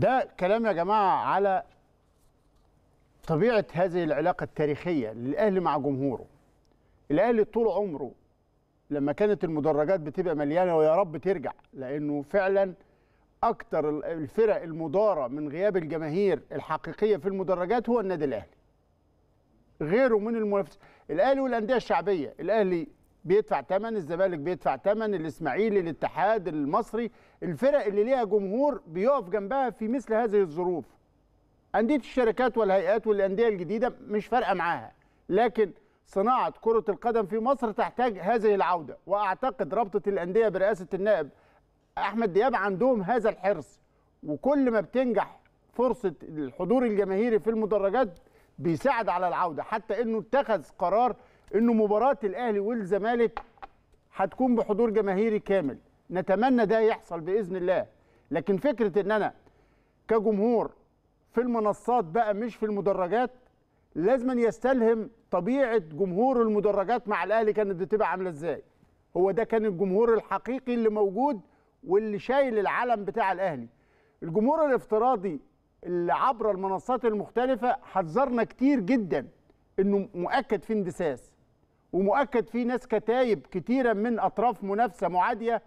ده كلام يا جماعه على طبيعه هذه العلاقه التاريخيه للاهلي مع جمهوره الاهلي طول عمره لما كانت المدرجات بتبقى مليانه ويا رب ترجع لانه فعلا اكتر الفرق المداره من غياب الجماهير الحقيقيه في المدرجات هو النادي الاهلي غيره من المنافسين الاهلي والانديه الشعبيه الاهلي بيدفع ثمن الزمالك بيدفع ثمن الاسماعيلي الاتحاد المصري الفرق اللي ليها جمهور بيقف جنبها في مثل هذه الظروف انديه الشركات والهيئات والانديه الجديده مش فارقه معاها لكن صناعه كره القدم في مصر تحتاج هذه العوده واعتقد رابطه الانديه برئاسه النائب احمد دياب عندهم هذا الحرص وكل ما بتنجح فرصه الحضور الجماهيري في المدرجات بيساعد على العوده حتى انه اتخذ قرار انه مباراه الاهلي والزمالك هتكون بحضور جماهيري كامل نتمنى ده يحصل باذن الله لكن فكره ان انا كجمهور في المنصات بقى مش في المدرجات لازم يستلهم طبيعه جمهور المدرجات مع الاهلي كانت بتبقى عامله ازاي هو ده كان الجمهور الحقيقي اللي موجود واللي شايل العلم بتاع الاهلي الجمهور الافتراضي اللي عبر المنصات المختلفه حذرنا كتير جدا انه مؤكد في اندساس ومؤكد في ناس كتايب كتيرة من أطراف منافسة معادية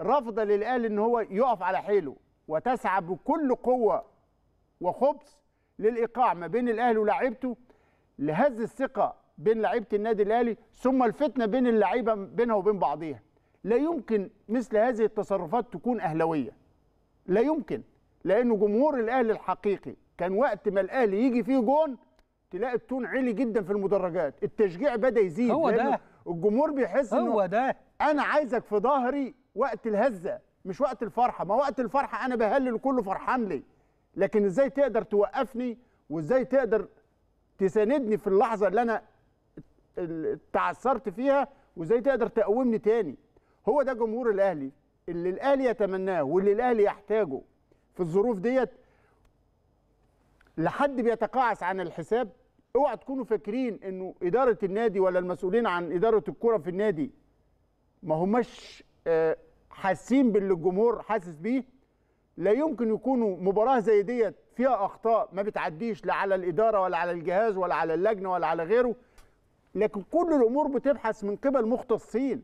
رافضة للأهلي أن هو يقف على حيله وتسعى بكل قوة وخبث للإيقاع ما بين الأهلي ولاعيبته لهز الثقة بين لعيبة النادي الأهلي ثم الفتنة بين اللعيبة بينها وبين بعضيها لا يمكن مثل هذه التصرفات تكون اهلاويه لا يمكن لأنه جمهور الأهلي الحقيقي كان وقت ما الأهلي يجي فيه جون تلاقي التون عالي جدا في المدرجات التشجيع بدا يزيد هو ده الجمهور بيحس هو ده انا عايزك في ظهري وقت الهزه مش وقت الفرحه ما وقت الفرحه انا بهلل كله فرحان لي لكن ازاي تقدر توقفني وازاي تقدر تساندني في اللحظه اللي انا تعثرت فيها وازاي تقدر تقومني تاني هو ده جمهور الاهلي اللي الاهلي يتمناه واللي الاهلي يحتاجه في الظروف ديت لحد بيتقاعس عن الحساب اوعى تكونوا فاكرين انه اداره النادي ولا المسؤولين عن اداره الكره في النادي ما هماش آه، حاسين باللي الجمهور حاسس بيه لا يمكن يكونوا مباراه زي ديت فيها اخطاء ما بتعديش لا على الاداره ولا على الجهاز ولا على اللجنه ولا على غيره لكن كل الامور بتبحث من قبل مختصين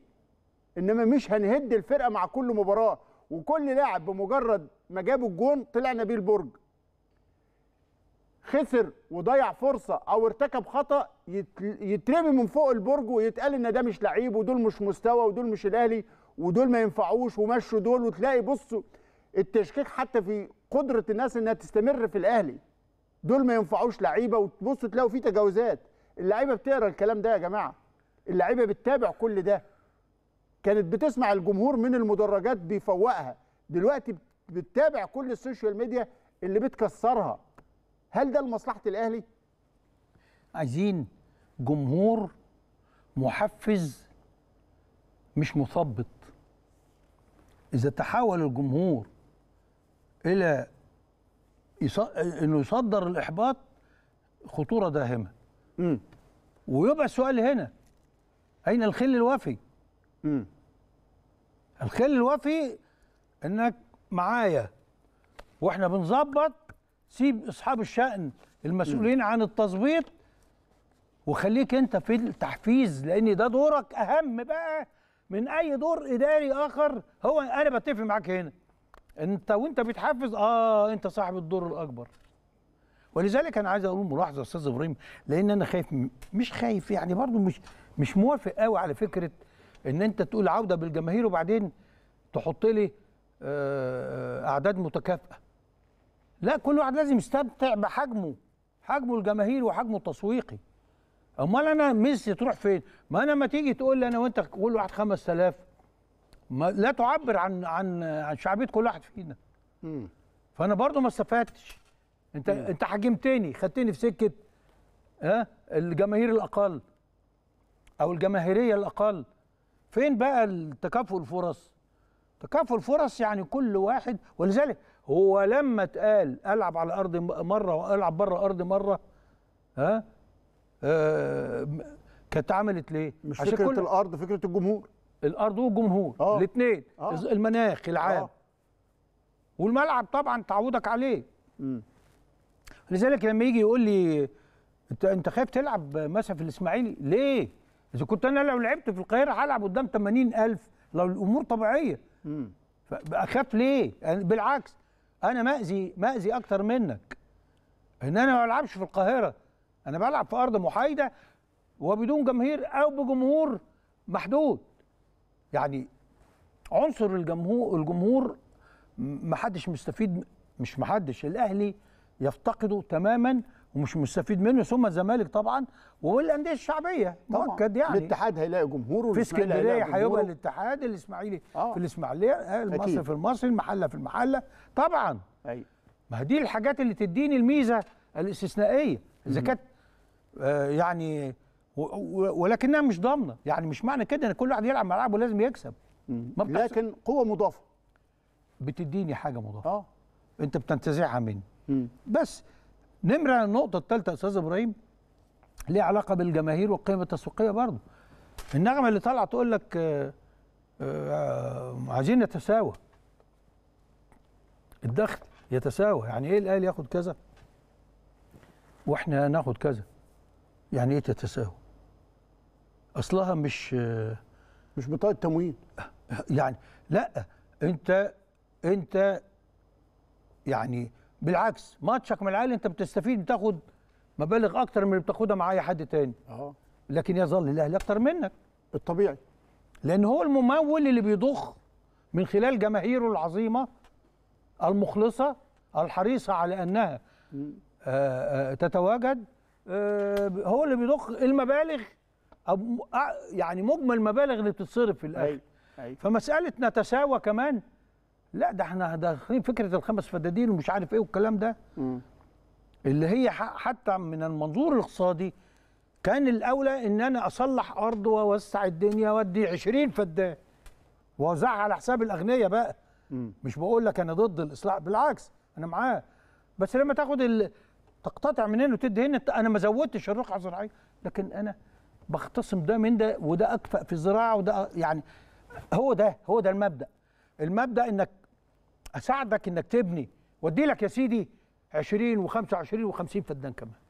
انما مش هنهد الفرقه مع كل مباراه وكل لاعب بمجرد ما جاب الجون طلعنا بيه البرج خسر وضيع فرصه او ارتكب خطا يترمي من فوق البرج ويتقال ان ده مش لعيب ودول مش مستوى ودول مش الاهلي ودول ما ينفعوش ومشوا دول وتلاقي بصوا التشكيك حتى في قدره الناس انها تستمر في الاهلي دول ما ينفعوش لعيبه وتبص تلاقوا في تجاوزات اللعيبه بتقرا الكلام ده يا جماعه اللعيبه بتتابع كل ده كانت بتسمع الجمهور من المدرجات بيفوقها دلوقتي بتتابع كل السوشيال ميديا اللي بتكسرها هل ده لمصلحه الاهلي عايزين جمهور محفز مش مثبط اذا تحول الجمهور الى انه يصدر الاحباط خطوره داهمه امم ويبقى السؤال هنا اين الخل الوفي امم الخل الوفي انك معايا واحنا بنظبط سيب اصحاب الشأن المسؤولين عن التظبيط وخليك انت في التحفيز لان ده دورك اهم بقى من اي دور اداري اخر هو انا بتفق معاك هنا انت وانت بتحفز اه انت صاحب الدور الاكبر ولذلك انا عايز اقول ملاحظه استاذ ابراهيم لان انا خايف مش خايف يعني برضو مش مش موافق قوي على فكره ان انت تقول عوده بالجماهير وبعدين تحط لي آه، آه، اعداد متكافئه لا كل واحد لازم يستمتع بحجمه حجمه الجماهيري وحجمه التسويقي امال انا ميسي تروح فين ما انا ما تيجي تقول لي انا وانت كل واحد 5000 ما لا تعبر عن عن عن شعبيه كل واحد فينا مم. فانا برضو ما استفدتش انت مم. انت حجمتني خدتني في سكه ها الجماهير الاقل او الجماهيريه الاقل فين بقى التكافؤ الفرص تكافؤ فرص يعني كل واحد ولذلك هو لما اتقال العب على ارض مره والعب بره ارض مره ها آه كانت عملت ليه؟ مش عشان فكره كل الارض فكره الجمهور الارض والجمهور آه. الاثنين آه. المناخ العام آه. والملعب طبعا تعودك عليه م. لذلك لما يجي يقول لي انت انت خايف تلعب مثلا في الاسماعيلي ليه؟ اذا كنت انا لو لعبت في القاهره هلعب قدام 80000 لو الامور طبيعيه اخاف ليه يعني بالعكس انا ماذي ماذي اكتر منك ان انا ما بلعبش في القاهره انا بلعب في ارض محايده وبدون جماهير او بجمهور محدود يعني عنصر الجمهور الجمهور محدش مستفيد مش محدش الاهلي يفتقده تماما ومش مستفيد منه ثم الزمالك طبعا والانديه الشعبيه مؤكد يعني الاتحاد هيلاقي جمهوره في اسكندريه هيبقى الاتحاد الاسماعيلي آه. في الاسماعيليه آه، المصري في المصري المحله في المحله طبعا أي. ما دي الحاجات اللي تديني الميزه الاستثنائيه اذا كانت آه يعني ولكنها مش ضامنه يعني مش معنى كده ان كل واحد يلعب ملعبه لازم يكسب لكن قوه مضافه بتديني حاجه مضافه اه انت بتنتزعها مني بس نمره النقطه الثالثه استاذ ابراهيم ليه علاقه بالجماهير والقيمه التسويقيه برضه النغمه اللي طالعه تقول لك آه، آه، عايزين نتساوى الدخل يتساوى يعني ايه الاهلي ياخد كذا واحنا ناخد كذا يعني ايه تتساوى اصلها مش آه، مش بطاقه تموين يعني لا انت انت يعني بالعكس ماتشك مع العالي انت بتستفيد بتاخد مبالغ اكتر من اللي بتاخدها مع اي حد تاني اه لكن يظل الاهلي اكتر منك الطبيعي لان هو الممول اللي بيضخ من خلال جماهيره العظيمه المخلصه الحريصه على انها آآ آه، آآ آه، تتواجد آآ آه، هو اللي بيضخ المبالغ يعني مجمل المبالغ اللي بتتصرف في الاهلي فمساله نتساوى كمان لا ده احنا داخلين فكره الخمس فدادين ومش عارف ايه والكلام ده مم. اللي هي حتى من المنظور الاقتصادي كان الاولى ان انا اصلح ارض واوسع الدنيا وادي 20 فدان واوزعها على حساب الاغنياء بقى مم. مش بقول لك انا ضد الاصلاح بالعكس انا معاه بس لما تاخد ال... تقتطع من هنا وتدي هنا انا ما زودتش الرقعه الزراعيه لكن انا بختصم ده من ده وده اكفأ في الزراعه وده يعني هو ده هو ده المبدا المبدا انك اساعدك انك تبني وادي لك يا سيدي 20 و25 و50 فدان كمان